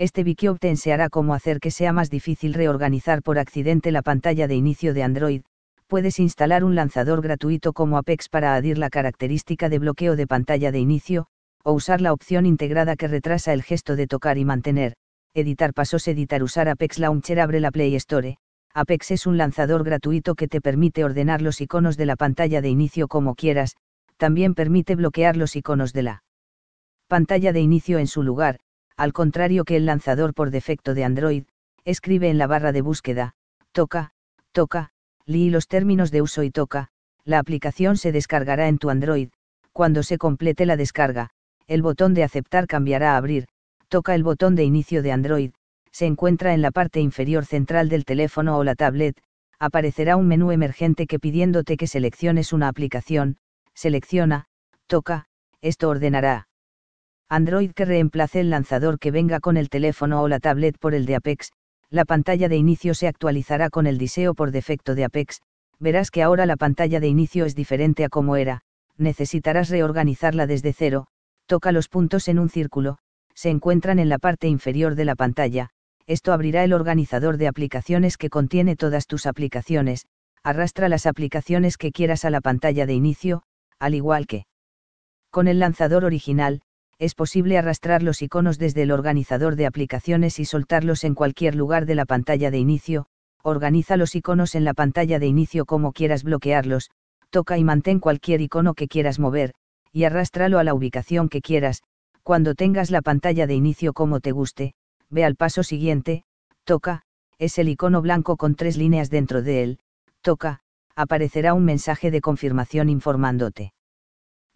este wiki te hará cómo hacer que sea más difícil reorganizar por accidente la pantalla de inicio de Android, puedes instalar un lanzador gratuito como Apex para añadir la característica de bloqueo de pantalla de inicio, o usar la opción integrada que retrasa el gesto de tocar y mantener, editar pasos editar usar Apex Launcher abre la Play Store. Apex es un lanzador gratuito que te permite ordenar los iconos de la pantalla de inicio como quieras, también permite bloquear los iconos de la pantalla de inicio en su lugar, al contrario que el lanzador por defecto de Android, escribe en la barra de búsqueda, toca, toca, lee los términos de uso y toca, la aplicación se descargará en tu Android, cuando se complete la descarga, el botón de aceptar cambiará a abrir, toca el botón de inicio de Android, se encuentra en la parte inferior central del teléfono o la tablet, aparecerá un menú emergente que pidiéndote que selecciones una aplicación, selecciona, toca, esto ordenará Android que reemplace el lanzador que venga con el teléfono o la tablet por el de Apex, la pantalla de inicio se actualizará con el diseo por defecto de Apex, verás que ahora la pantalla de inicio es diferente a como era, necesitarás reorganizarla desde cero, toca los puntos en un círculo, se encuentran en la parte inferior de la pantalla, esto abrirá el organizador de aplicaciones que contiene todas tus aplicaciones, arrastra las aplicaciones que quieras a la pantalla de inicio, al igual que con el lanzador original, es posible arrastrar los iconos desde el organizador de aplicaciones y soltarlos en cualquier lugar de la pantalla de inicio, organiza los iconos en la pantalla de inicio como quieras bloquearlos, toca y mantén cualquier icono que quieras mover, y arrástralo a la ubicación que quieras, cuando tengas la pantalla de inicio como te guste, ve al paso siguiente, toca, es el icono blanco con tres líneas dentro de él, toca, aparecerá un mensaje de confirmación informándote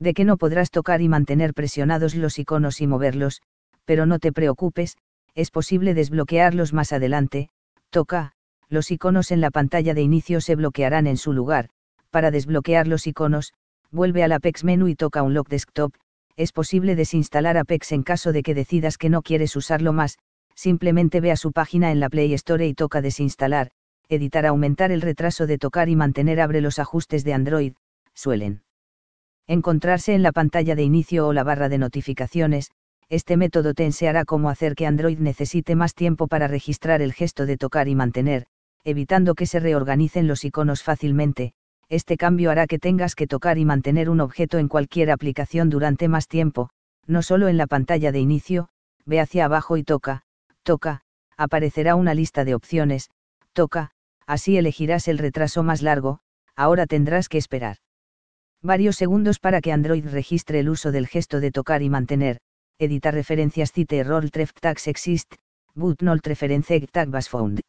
de que no podrás tocar y mantener presionados los iconos y moverlos, pero no te preocupes, es posible desbloquearlos más adelante, toca, los iconos en la pantalla de inicio se bloquearán en su lugar, para desbloquear los iconos, vuelve al Apex menú y toca un Lock Desktop, es posible desinstalar Apex en caso de que decidas que no quieres usarlo más, simplemente ve a su página en la Play Store y toca desinstalar, editar aumentar el retraso de tocar y mantener abre los ajustes de Android, suelen encontrarse en la pantalla de inicio o la barra de notificaciones, este método te enseñará cómo hacer que Android necesite más tiempo para registrar el gesto de tocar y mantener, evitando que se reorganicen los iconos fácilmente, este cambio hará que tengas que tocar y mantener un objeto en cualquier aplicación durante más tiempo, no solo en la pantalla de inicio, ve hacia abajo y toca, toca, aparecerá una lista de opciones, toca, así elegirás el retraso más largo, ahora tendrás que esperar varios segundos para que Android registre el uso del gesto de tocar y mantener, editar referencias cite error treft tags exist, boot not reference tag was found.